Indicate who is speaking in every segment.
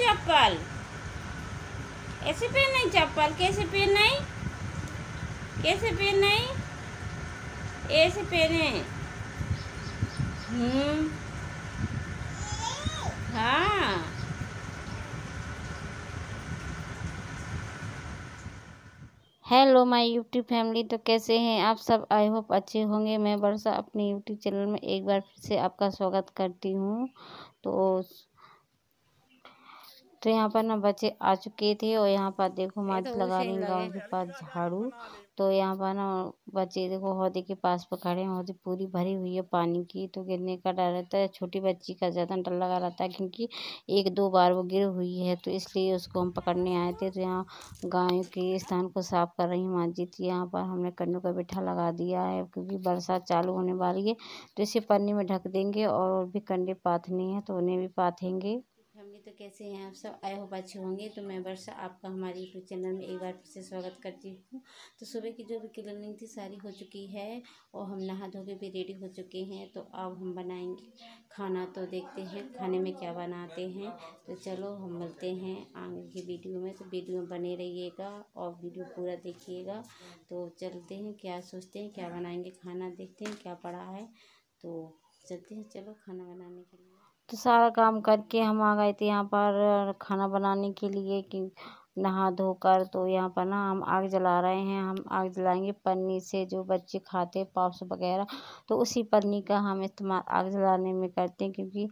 Speaker 1: चप्पल ऐसे पहन नहीं चप्पल कैसे पहन नहीं कैसे पहन नहीं ऐसे पहने हम्म हाँ हेलो माय यूट्यूब फैमिली तो कैसे हैं आप सब आई होप अच्छे होंगे मैं वर्षा अपने यूट्यूब चैनल में एक बार फिर से आपका स्वागत करती हूँ तो तो यहाँ पर ना बच्चे आ चुके थे और यहाँ पर देखो मत तो लगा रही गाँव के पास झाड़ू तो यहाँ पर ना बच्चे देखो हौदे के पास पर खड़े हैं हौदी पूरी भरी हुई है पानी की तो गिरने का डर रहता है छोटी बच्ची का ज़्यादा डर लगा रहता है क्योंकि एक दो बार वो गिर हुई है तो इसलिए उसको हम पकड़ने आए थे तो यहाँ गाय के स्थान को साफ कर रही माँ जी थी यहाँ पर हमने कन्नू का बिठा लगा दिया है क्योंकि बरसात चालू होने वाली है तो इसे पन्नी में ढक देंगे और भी कंडे पाथने हैं तो उन्हें भी पाथेंगे तो कैसे हैं आप सब आए होप अच्छे होंगे तो मैं वर्षा आपका हमारे यूट्यूब चैनल में एक बार फिर से स्वागत करती हूँ तो सुबह की जो भी क्लिनिंग थी सारी हो चुकी है और हम नहा धो के भी रेडी हो चुके हैं तो अब हम बनाएंगे खाना तो देखते हैं खाने में क्या बनाते हैं तो चलो हम मिलते हैं आगे की वीडियो में तो वीडियो बने रहिएगा और वीडियो पूरा देखिएगा तो चलते हैं क्या सोचते हैं क्या बनाएंगे खाना देखते हैं क्या पड़ा है तो चलते हैं चलो खाना बनाने के लिए तो सारा काम करके हम आ गए थे यहाँ पर खाना बनाने के लिए कि नहा धोकर तो यहाँ पर ना हम आग जला रहे हैं हम आग जलाएंगे पन्नी से जो बच्चे खाते पॉप्स वगैरह तो उसी पन्नी का हम इस्तेमाल आग जलाने में करते हैं क्योंकि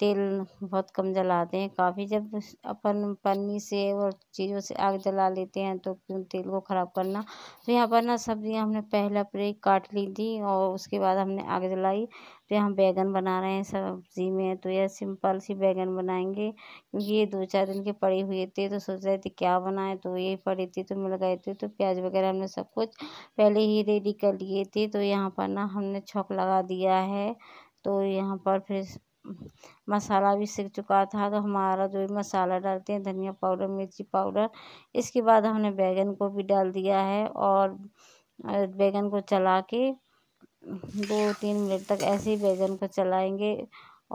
Speaker 1: तेल बहुत कम जलाते हैं काफ़ी जब अपन पन्नी से और चीज़ों से आग जला लेते हैं तो तेल को ख़राब करना तो यहाँ पर ना सब्ज़ियाँ हमने पहला ब्रेक काट ली थी और उसके बाद हमने आग जलाई तो हम बैगन बना रहे हैं सब्ज़ी में तो यह सिंपल सी बैगन बनाएंगे क्योंकि ये दो चार दिन के पड़े हुए थे तो सोच रहे थे क्या बनाएं तो ये पड़े थे तो मिल गए थे तो प्याज वगैरह हमने सब कुछ पहले ही रेडी कर लिए थे तो यहाँ पर ना हमने छौक लगा दिया है तो यहाँ पर फिर मसाला भी सीख चुका था तो हमारा जो भी मसाला डालते हैं धनिया पाउडर मिर्ची पाउडर इसके बाद हमने बैंगन को भी डाल दिया है और बैंगन को चला के दो तीन मिनट तक ऐसे ही बैंगन को चलाएंगे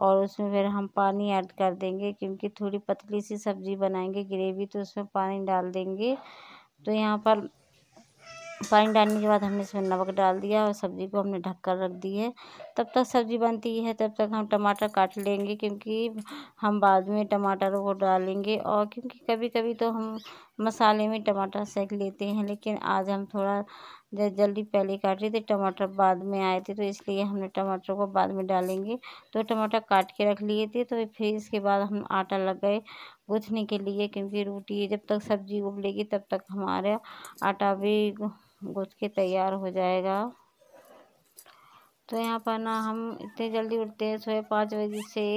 Speaker 1: और उसमें फिर हम पानी ऐड कर देंगे क्योंकि थोड़ी पतली सी सब्ज़ी बनाएंगे ग्रेवी तो उसमें पानी डाल देंगे तो यहाँ पर पानी डालने के बाद हमने इसमें नमक डाल दिया और सब्ज़ी को हमने ढक कर रख दी है तब तक सब्ज़ी बनती है तब तक हम टमाटर काट लेंगे क्योंकि हम बाद में टमाटरों को डालेंगे और क्योंकि कभी कभी तो हम मसाले में टमाटर सेक लेते हैं लेकिन आज हम थोड़ा जल्दी पहले काट रहे थे टमाटर बाद में आए थे तो इसलिए हमने टमाटर को बाद में डालेंगे तो टमाटर काट के रख लिए थे तो फिर इसके बाद हम आटा लग गए गूँथने के लिए क्योंकि रोटी जब तक सब्ज़ी उबलेगी तब तक हमारा आटा भी गूँथ के तैयार हो जाएगा तो यहाँ पर ना हम इतने जल्दी उठते हैं सुबह पाँच बजे से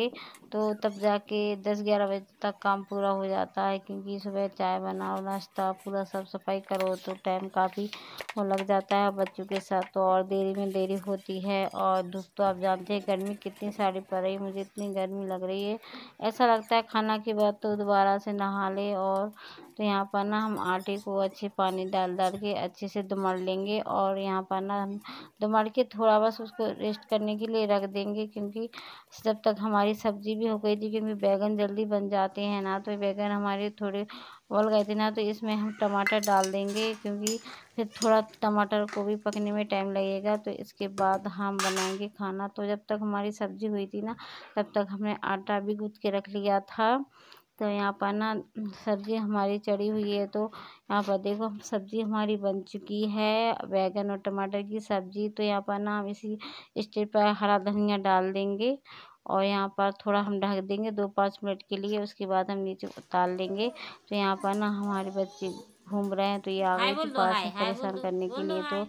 Speaker 1: तो तब जाके दस ग्यारह बजे तक काम पूरा हो जाता है क्योंकि सुबह चाय बनाओ नाश्ता पूरा साफ सफाई करो तो टाइम काफ़ी वो लग जाता है बच्चों के साथ तो और देरी में देरी होती है और धूप तो आप जानते हैं गर्मी कितनी साड़ी पड़ रही है मुझे इतनी गर्मी लग रही है ऐसा लगता है खाना के बाद तो दोबारा से नहा ले और तो यहाँ पर ना हम आटे को अच्छे पानी डाल डाल के अच्छे से दुमड़ लेंगे और यहाँ पर ना हम दुमड़ के थोड़ा बस उस इसको रेस्ट करने के लिए रख देंगे क्योंकि जब तक हमारी सब्ज़ी भी हो गई थी क्योंकि बैगन जल्दी बन जाते हैं ना तो बैगन हमारे थोड़े उबल गए थे ना तो इसमें हम टमाटर डाल देंगे क्योंकि फिर थोड़ा टमाटर को भी पकने में टाइम लगेगा तो इसके बाद हम बनाएंगे खाना तो जब तक हमारी सब्ज़ी हुई थी ना तब तक हमने आटा भी गूँथ के रख लिया था तो यहाँ पर ना सब्ज़ी हमारी चढ़ी हुई है तो यहाँ पर देखो सब्ज़ी हमारी बन चुकी है बैगन और टमाटर की सब्ज़ी तो यहाँ पर ना हम इसी स्टेज पर हरा धनिया डाल देंगे और यहाँ पर थोड़ा हम ढक देंगे दो पाँच मिनट के लिए उसके बाद हम नीचे उतार लेंगे तो यहाँ पर ना हमारे बच्चे घूम रहे हैं तो ये आ गए थे पास परेशान करने के लिए तो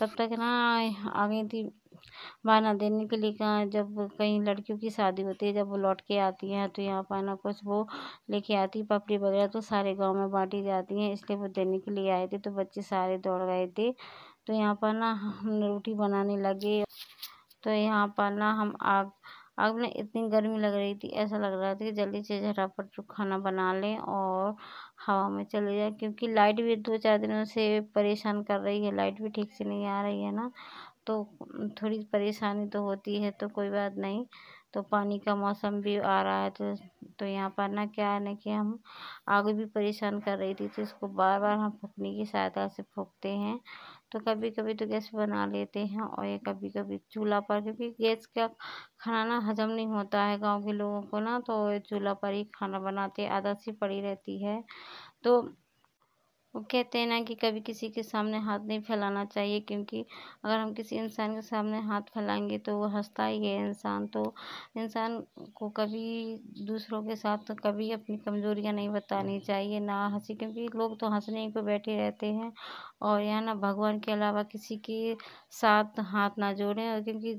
Speaker 1: तब तक ना आ गई थी बहना देने के लिए कहाँ जब कहीं लड़कियों की शादी होती है जब वो लौट के आती हैं तो यहाँ पर ना कुछ वो लेके आती है पपड़ी वगैरह तो सारे गाँव में बांटी जाती हैं इसलिए वो देने के लिए आए थे तो बच्चे सारे दौड़ गए थे तो यहाँ पर ना हम रोटी बनाने लगे तो यहाँ पर ना हम आग आग में इतनी गर्मी लग रही थी ऐसा लग रहा था कि जल्दी से झटापट खाना बना लें और हवा में चले जाए क्योंकि लाइट भी दो चार दिनों से परेशान कर रही है लाइट भी ठीक से नहीं आ रही है ना तो थोड़ी परेशानी तो होती है तो कोई बात नहीं तो पानी का मौसम भी आ रहा है तो तो यहाँ पर ना क्या है ना कि हम आग भी परेशान कर रही थी तो इसको बार बार हम फूकने की सहायता से फूकते हैं तो कभी कभी तो गैस बना लेते हैं और ये कभी कभी चूल्हा पर क्योंकि गैस का खाना ना हजम नहीं होता है गांव के लोगों को ना तो चूल्हा पर ही खाना बनाते आदत सी पड़ी रहती है तो वो कहते हैं ना कि कभी किसी के सामने हाथ नहीं फैलाना चाहिए क्योंकि अगर हम किसी इंसान के सामने हाथ फैलाएंगे तो वो हंसता ही है इंसान तो इंसान को कभी दूसरों के साथ कभी अपनी कमज़ोरियाँ नहीं बतानी चाहिए ना हंसी क्योंकि लोग तो हंसने ही पर बैठे रहते हैं और यह ना भगवान के अलावा किसी के साथ हाथ ना जोड़ें और क्योंकि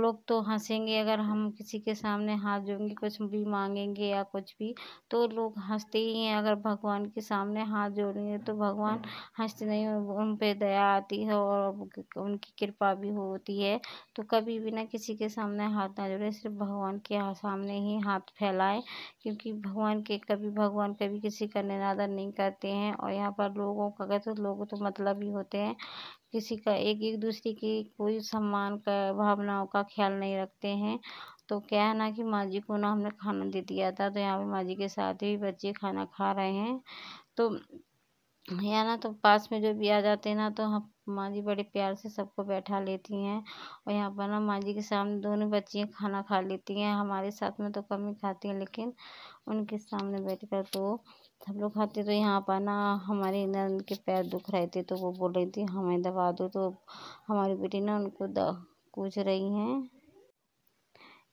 Speaker 1: लोग तो हंसेंगे अगर हम किसी के सामने हाथ जोड़ेंगे कुछ भी मांगेंगे या कुछ भी तो लोग हंसते ही हैं अगर भगवान के सामने हाथ जोड़ेंगे तो भगवान हंसते नहीं उन पर दया आती है और उनकी कृपा भी होती है तो कभी भी ना किसी के सामने हाथ ना जोड़ें सिर्फ भगवान के सामने ही हाथ फैलाएँ क्योंकि भगवान के कभी भगवान कभी किसी का निनादर नहीं करते हैं और यहाँ पर लोगों का तो लोग लोग तो मतलब ही होते हैं किसी का एक एक दूसरे की कोई सम्मान का भावनाओं का ख्याल नहीं रखते हैं तो क्या है ना कि माँ जी को ना हमने खाना दे दिया था तो यहाँ पे माँ जी के साथ ही बच्चे खाना खा रहे हैं तो या ना तो पास में जो भी आ जाते हैं ना तो हम माँ जी बड़े प्यार से सबको बैठा लेती हैं और यहाँ पर ना माँ जी के सामने दोनों बच्चियाँ खाना खा लेती हैं हमारे साथ में तो कम ही खाती हैं लेकिन उनके सामने बैठ कर तो सब लोग खाते तो यहाँ पर ना हमारे नंद उनके पैर दुख रहे थे तो वो बोल रही थी हमें दबा दो तो हमारी बेटी ना उनको द पूछ रही हैं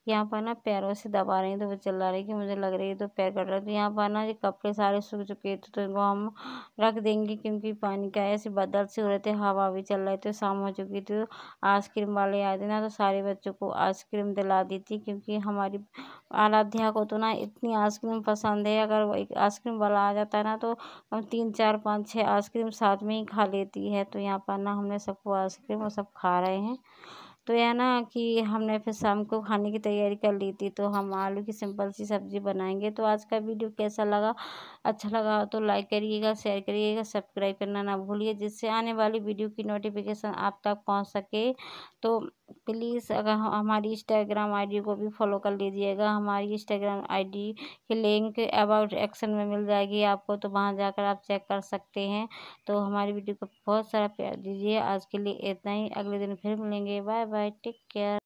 Speaker 1: यहाँ पर ना पैरों से दबा रही है तो वो चिल्ला रही है कि मुझे लग रही है तो पैर कट रहा है तो यहाँ पर ना ये कपड़े सारे सूख चुके हैं तो, तो इनको हम रख देंगे क्योंकि पानी का ऐसे बदल से हो रहे थे हवा भी चल रही थी शाम हो चुकी थी तो आइसक्रीम वाले आए थे ना तो सारे बच्चों को आइसक्रीम दिला दी थी क्योंकि हमारी आराध्या को तो ना इतनी आइसक्रीम पसंद है अगर एक आइसक्रीम वाला आ जाता है ना तो हम तीन चार पाँच छः आइसक्रीम साथ में ही खा लेती है तो यहाँ पर ना हमने सबको आइसक्रीम और सब खा रहे हैं तो यह ना कि हमने फिर शाम को खाने की तैयारी कर ली थी तो हम आलू की सिंपल सी सब्ज़ी बनाएंगे तो आज का वीडियो कैसा लगा अच्छा लगा तो लाइक करिएगा शेयर करिएगा सब्सक्राइब करना ना भूलिए जिससे आने वाली वीडियो की नोटिफिकेशन आप तक पहुंच सके तो प्लीज़ अगर हमारी इंस्टाग्राम आई डी को भी फॉलो कर लीजिएगा हमारी इंस्टाग्राम आई डी की लिंक अबाउट एक्शन में मिल जाएगी आपको तो वहाँ जाकर आप चेक कर सकते हैं तो हमारी वीडियो को बहुत सारा प्यार दीजिए आज के लिए इतना ही अगले दिन फिर मिलेंगे बाय बाय टेक केयर